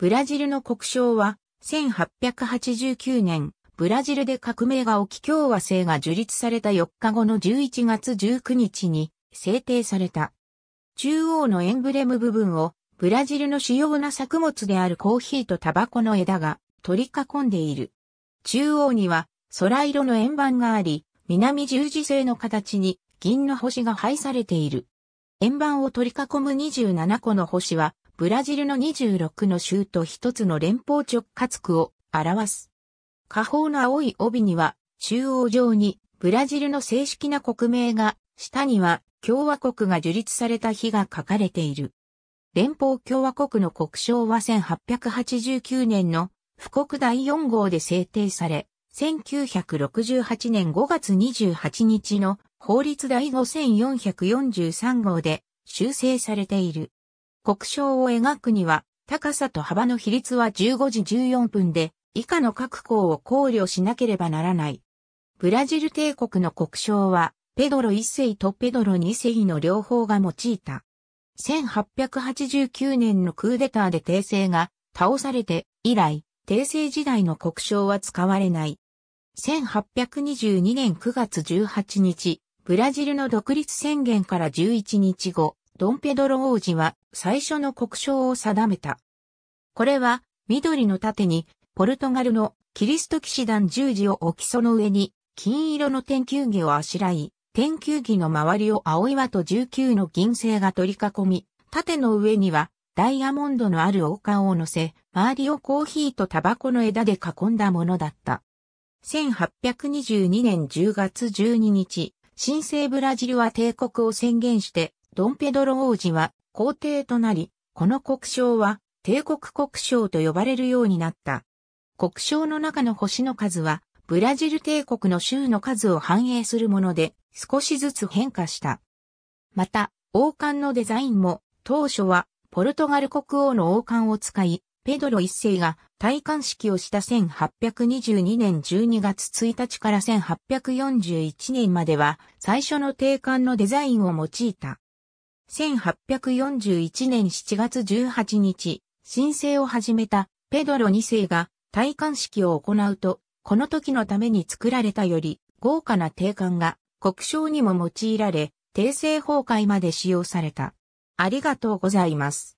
ブラジルの国章は、1889年、ブラジルで革命が起き共和制が樹立された4日後の11月19日に制定された。中央のエンブレム部分をブラジルの主要な作物であるコーヒーとタバコの枝が取り囲んでいる。中央には空色の円盤があり、南十字星の形に銀の星が配されている。円盤を取り囲む27個の星はブラジルの26の州と一つの連邦直轄区を表す。下方の青い帯には、中央上にブラジルの正式な国名が、下には共和国が樹立された日が書かれている。連邦共和国の国章は1889年の布告第4号で制定され、1968年5月28日の法律第5443号で修正されている。国章を描くには、高さと幅の比率は15時14分で、以下の各項を考慮しなければならない。ブラジル帝国の国章は、ペドロ1世とペドロ2世の両方が用いた。1889年のクーデターで帝政が倒されて以来、帝政時代の国章は使われない。1822年9月18日、ブラジルの独立宣言から11日後、ドンペドロ王子は最初の国章を定めた。これは緑の盾にポルトガルのキリスト騎士団十字を置きその上に金色の天球儀をあしらい、天球儀の周りを青岩と19の銀星が取り囲み、盾の上にはダイヤモンドのある王冠を乗せ、周りをコーヒーとタバコの枝で囲んだものだった。1822年10月12日、新生ブラジルは帝国を宣言して、ドンペドロ王子は皇帝となり、この国章は帝国国章と呼ばれるようになった。国章の中の星の数は、ブラジル帝国の州の数を反映するもので、少しずつ変化した。また、王冠のデザインも、当初は、ポルトガル国王の王冠を使い、ペドロ一世が戴冠式をした1822年12月1日から1841年までは、最初の定冠のデザインを用いた。1841年7月18日、申請を始めたペドロ2世が戴冠式を行うと、この時のために作られたより豪華な定冠が国章にも用いられ、定性崩壊まで使用された。ありがとうございます。